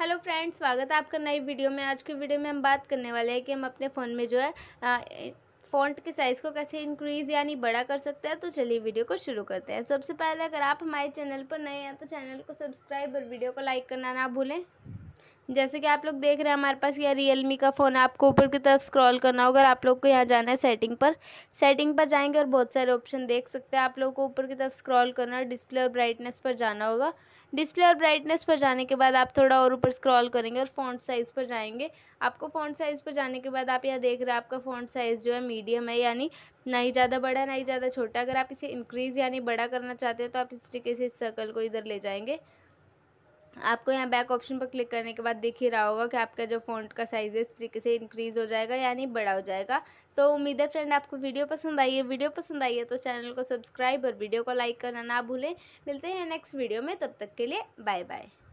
hello friends स्वागत है आपका नई वीडियो में आज के वीडियो में हम बात करने वाले हैं कि हम अपने फ़ोन में जो है फ़ॉन्ट के साइज़ को कैसे इंक्रीज़ यानी बड़ा कर सकते हैं तो चलिए वीडियो को शुरू करते हैं सबसे पहले अगर आप हमारे चैनल पर नए हैं तो चैनल को सब्सक्राइब और वीडियो को लाइक करना ना भूलें जैसे कि आप लोग देख रहे हैं हमारे पास यह रियलमी का फ़ोन है आपको ऊपर की तरफ स्क्रॉल करना होगा और आप लोग को यहाँ जाना है सेटिंग पर सेटिंग पर जाएंगे और बहुत सारे ऑप्शन देख सकते हैं आप लोग को ऊपर की तरफ स्क्रॉल करना है डिस्प्ले और ब्राइटनेस पर जाना होगा डिस्प्ले और ब्राइटनेस पर जाने के बाद आप थोड़ा और ऊपर स्क्रॉल करेंगे और फोन साइज़ पर जाएंगे आपको फोन साइज़ पर जाने के बाद आप यहाँ देख रहे हैं आपका फ़ोन साइज़ जो है मीडियम है यानी ना ही ज़्यादा बड़ा ना ही ज़्यादा छोटा अगर आप इसे इंक्रीज़ यानी बड़ा करना चाहते हो तो आप इस तरीके से इस सर्कल को इधर ले जाएंगे आपको यहाँ बैक ऑप्शन पर क्लिक करने के बाद दिख ही रहा होगा कि आपका जो फ़ॉन्ट का साइज़ है इस तरीके से इंक्रीज़ हो जाएगा यानी बड़ा हो जाएगा तो उम्मीद है फ्रेंड आपको वीडियो पसंद आई है वीडियो पसंद आई है तो चैनल को सब्सक्राइब और वीडियो को लाइक करना ना भूलें मिलते हैं नेक्स्ट वीडियो में तब तक के लिए बाय बाय